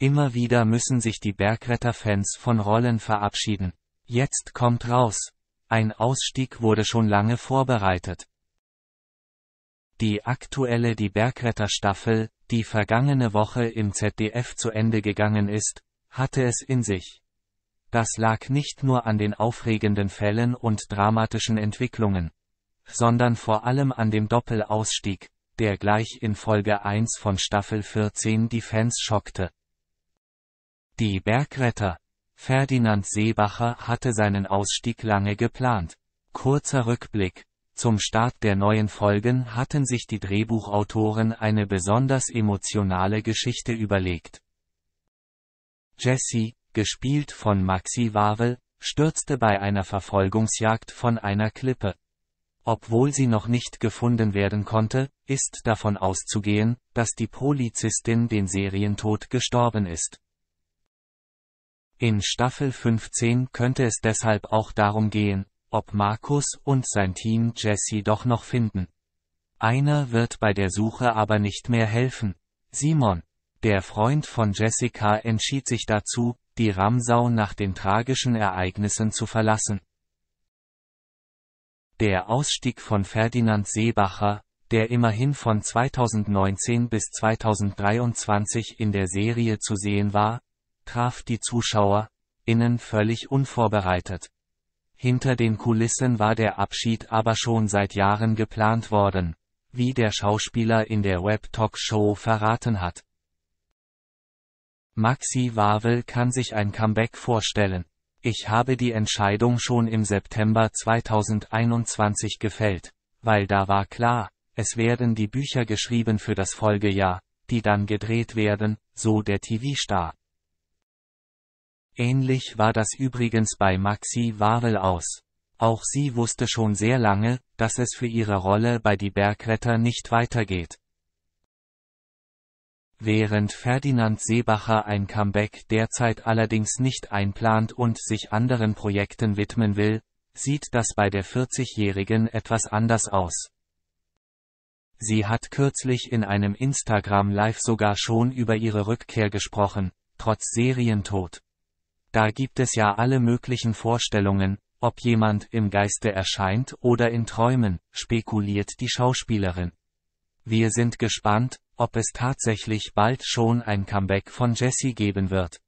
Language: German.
Immer wieder müssen sich die Bergretter-Fans von Rollen verabschieden. Jetzt kommt raus. Ein Ausstieg wurde schon lange vorbereitet. Die aktuelle Die Bergretter-Staffel, die vergangene Woche im ZDF zu Ende gegangen ist, hatte es in sich. Das lag nicht nur an den aufregenden Fällen und dramatischen Entwicklungen, sondern vor allem an dem Doppelausstieg, der gleich in Folge 1 von Staffel 14 die Fans schockte. Die Bergretter. Ferdinand Seebacher hatte seinen Ausstieg lange geplant. Kurzer Rückblick. Zum Start der neuen Folgen hatten sich die Drehbuchautoren eine besonders emotionale Geschichte überlegt. Jesse, gespielt von Maxi Wavel, stürzte bei einer Verfolgungsjagd von einer Klippe. Obwohl sie noch nicht gefunden werden konnte, ist davon auszugehen, dass die Polizistin den Serientod gestorben ist. In Staffel 15 könnte es deshalb auch darum gehen, ob Markus und sein Team Jesse doch noch finden. Einer wird bei der Suche aber nicht mehr helfen. Simon, der Freund von Jessica entschied sich dazu, die Ramsau nach den tragischen Ereignissen zu verlassen. Der Ausstieg von Ferdinand Seebacher, der immerhin von 2019 bis 2023 in der Serie zu sehen war, traf die Zuschauer, innen völlig unvorbereitet. Hinter den Kulissen war der Abschied aber schon seit Jahren geplant worden, wie der Schauspieler in der Web-Talk-Show verraten hat. Maxi Wawel kann sich ein Comeback vorstellen. Ich habe die Entscheidung schon im September 2021 gefällt, weil da war klar, es werden die Bücher geschrieben für das Folgejahr, die dann gedreht werden, so der TV-Star. Ähnlich war das übrigens bei Maxi Warel aus. Auch sie wusste schon sehr lange, dass es für ihre Rolle bei Die Bergretter nicht weitergeht. Während Ferdinand Seebacher ein Comeback derzeit allerdings nicht einplant und sich anderen Projekten widmen will, sieht das bei der 40-Jährigen etwas anders aus. Sie hat kürzlich in einem Instagram-Live sogar schon über ihre Rückkehr gesprochen, trotz Serientod da gibt es ja alle möglichen Vorstellungen, ob jemand im Geiste erscheint oder in Träumen, spekuliert die Schauspielerin. Wir sind gespannt, ob es tatsächlich bald schon ein Comeback von Jessie geben wird.